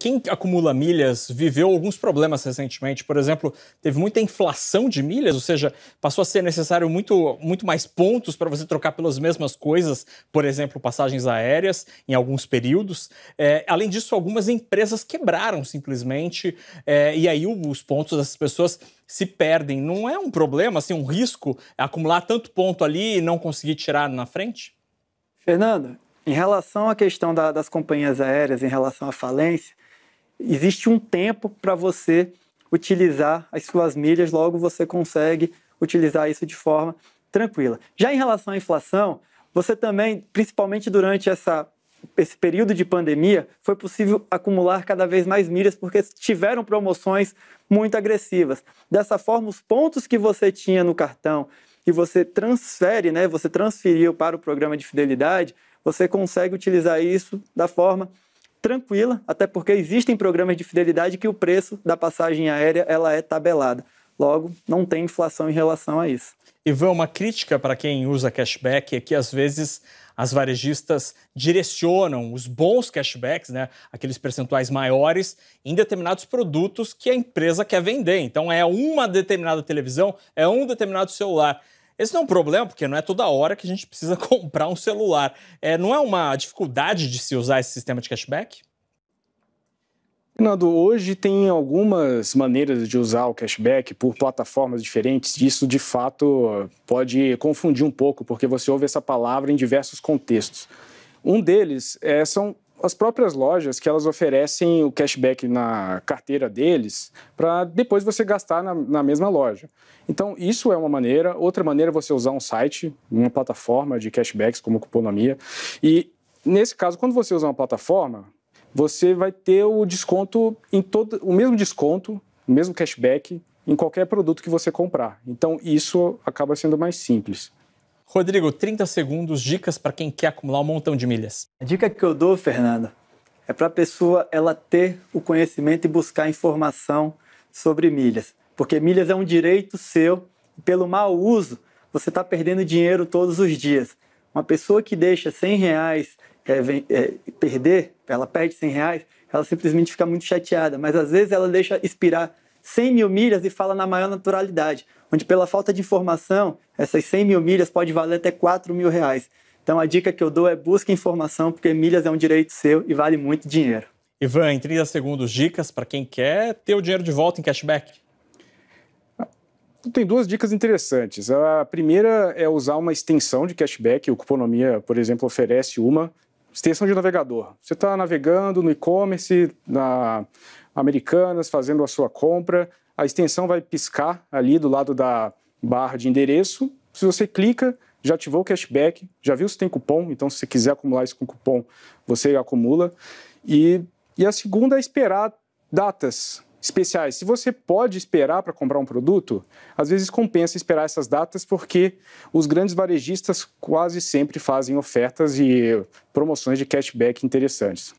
quem acumula milhas viveu alguns problemas recentemente. Por exemplo, teve muita inflação de milhas, ou seja, passou a ser necessário muito, muito mais pontos para você trocar pelas mesmas coisas, por exemplo, passagens aéreas em alguns períodos. É, além disso, algumas empresas quebraram simplesmente, é, e aí os pontos dessas pessoas se perdem. Não é um problema, assim, um risco acumular tanto ponto ali e não conseguir tirar na frente? Fernando, em relação à questão da, das companhias aéreas, em relação à falência, existe um tempo para você utilizar as suas milhas, logo você consegue utilizar isso de forma tranquila. Já em relação à inflação, você também, principalmente durante essa esse período de pandemia, foi possível acumular cada vez mais milhas porque tiveram promoções muito agressivas. Dessa forma, os pontos que você tinha no cartão e você transfere, né, você transferiu para o programa de fidelidade, você consegue utilizar isso da forma tranquila, até porque existem programas de fidelidade que o preço da passagem aérea ela é tabelada. Logo, não tem inflação em relação a isso. E Ivan, uma crítica para quem usa cashback é que às vezes as varejistas direcionam os bons cashbacks, né, aqueles percentuais maiores, em determinados produtos que a empresa quer vender. Então é uma determinada televisão, é um determinado celular. Esse não é um problema, porque não é toda hora que a gente precisa comprar um celular. É, não é uma dificuldade de se usar esse sistema de cashback? Renato, hoje tem algumas maneiras de usar o cashback por plataformas diferentes. Isso, de fato, pode confundir um pouco, porque você ouve essa palavra em diversos contextos. Um deles é, são as próprias lojas que elas oferecem o cashback na carteira deles para depois você gastar na, na, mesma loja. Então, isso é uma maneira. Outra maneira é você usar um site, uma plataforma de cashbacks como Cuponomia. E, nesse caso, quando você usa uma plataforma, você vai ter o desconto em todo o mesmo desconto, o mesmo cashback em qualquer produto que você comprar. Então, isso acaba sendo mais simples. Rodrigo, 30 segundos, dicas para quem quer acumular um montão de milhas. A dica que eu dou, Fernanda, é para a pessoa ela ter o conhecimento e buscar informação sobre milhas, porque milhas é um direito seu e pelo mau uso você está perdendo dinheiro todos os dias. Uma pessoa que deixa 100 reais é, é, perder, ela perde 100 reais, ela simplesmente fica muito chateada, mas às vezes ela deixa expirar 100 mil milhas e fala na maior naturalidade, onde pela falta de informação, essas 100 mil milhas pode valer até 4 mil reais. Então a dica que eu dou é busque informação, porque milhas é um direito seu e vale muito dinheiro. Ivan, em 30 segundos, dicas para quem quer ter o dinheiro de volta em cashback? Tem duas dicas interessantes. A primeira é usar uma extensão de cashback. O Cuponomia, por exemplo, oferece uma extensão de navegador. Você está navegando no e-commerce, na Americanas, fazendo a sua compra, a extensão vai piscar ali do lado da barra de endereço. Se você clica, já ativou o cashback, já viu se tem cupom, então se você quiser acumular isso com cupom, você acumula. E, e a segunda é esperar datas especiais. Se você pode esperar para comprar um produto, às vezes compensa esperar essas datas porque os grandes varejistas quase sempre fazem ofertas e promoções de cashback interessantes.